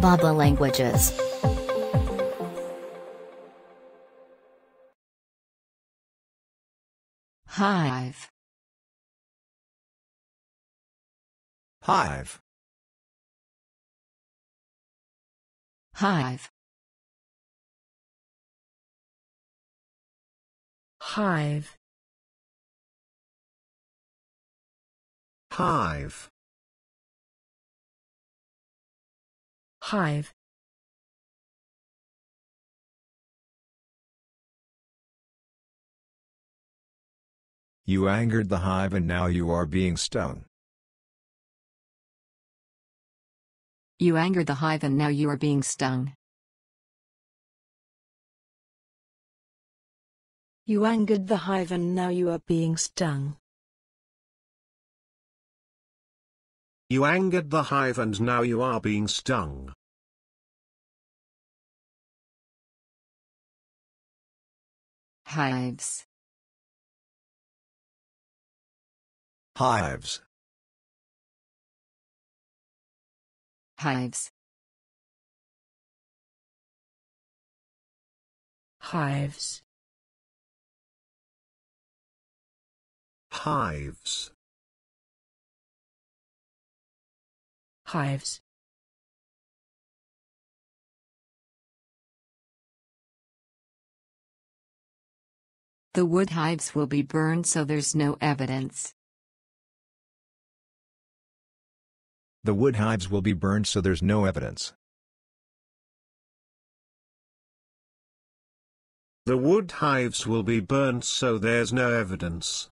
Baba Languages Hive Hive Hive Hive Hive Hive You angered the hive and now you are being stung. You angered the hive and now you are being stung. You angered the hive and now you are being stung. You angered the hive and now you are being stung. Hives. Hives. Hives. Hives. Hives. Hives. The wood hives will be burned so there's no evidence. The wood hives will be burned so there's no evidence. The wood hives will be burned so there's no evidence.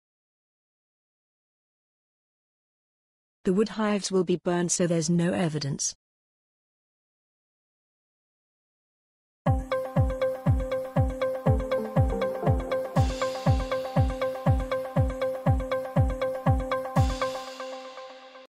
The wood hives will be burned so there's no evidence.